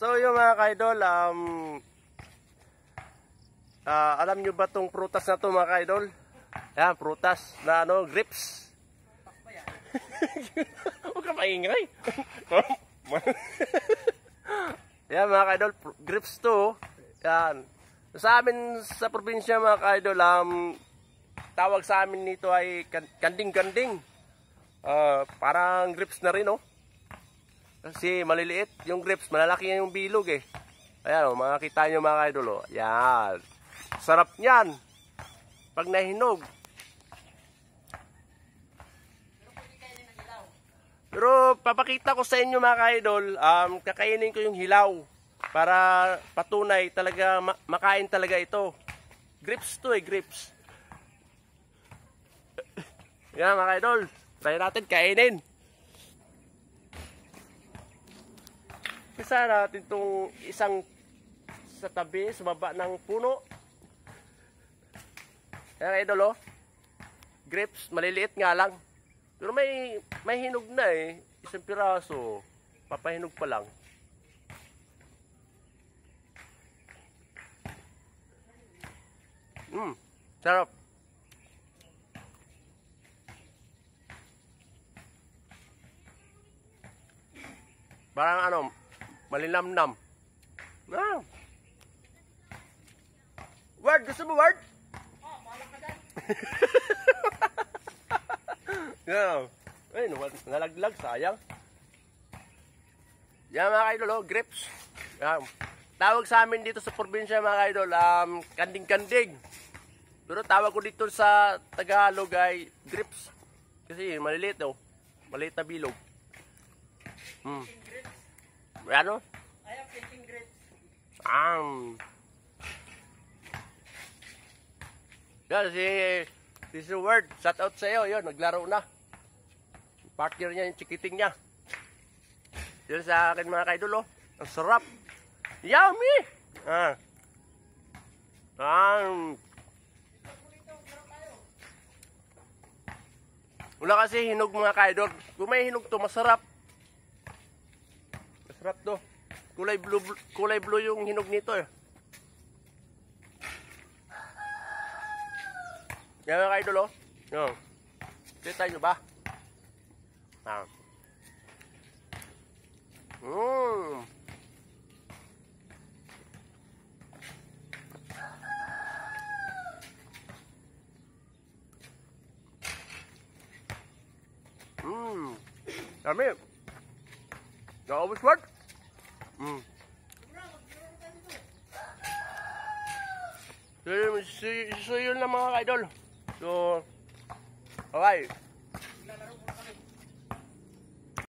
So yung mga kaidol, um, uh, alam nyo ba tong prutas na to mga kaidol? Yan, prutas na ano, grips. Huwag ka maingay. Yan mga kaidol, grips to. Yan. Sa amin sa probinsya mga kaidol, um, tawag sa amin nito ay kanding-kanding. Uh, parang grips na rin oh. Kasi maliliit yung grips, malalaki yung bilog eh. Ayan o, oh, makakita nyo mga idol o. Oh. Ayan. Sarap nyan. Pag nahinog. Pero papakita ko sa inyo mga idol, um, kakainin ko yung hilaw para patunay talaga ma makain talaga ito. Grips to eh, grips. Yan mga idol, try natin kainin. Nabasa natin itong isang sa tabi, sa baba ng puno. Ayan idol, oh. Grapes, maliliit nga lang. Pero may, may hinog na eh. Isang piraso. Papahinog pa lang. Mmm, sarap. Parang ano, Malinam nam. Ah. Ward, gusto mo Ward? Oo, ah, mahala ka dyan. yeah. Ay, nalaglag, sayang. Yan mga kaidol, oh, grapes. Tawag sa amin dito sa probinsya mga kaidol, um, kanding-kanding. Pero tawag ko dito sa Tagalog ay grips. Kasi maliliit oh. Maliit na bilog. Hmm. Ano? I am taking grapes. Um. Yan, si, si Seward, shout out sa'yo. Yun, naglaro na. Partner niya yung chikiting niya. Yun sa akin mga kaidol, oh. Ang sarap. Yummy! Ah. Um. Wala kasi hinog mga kaidol. Kung may hinog to, masarap. Sarap to. Kulay blue, kulay blue yung hinog nito eh. Yan mga idol oh. Yan. Kita nyo ba? Ah. Mmm. Mmm. Yummy. Naubos man? Hmm. So, so yun lang mga idol. So, okay.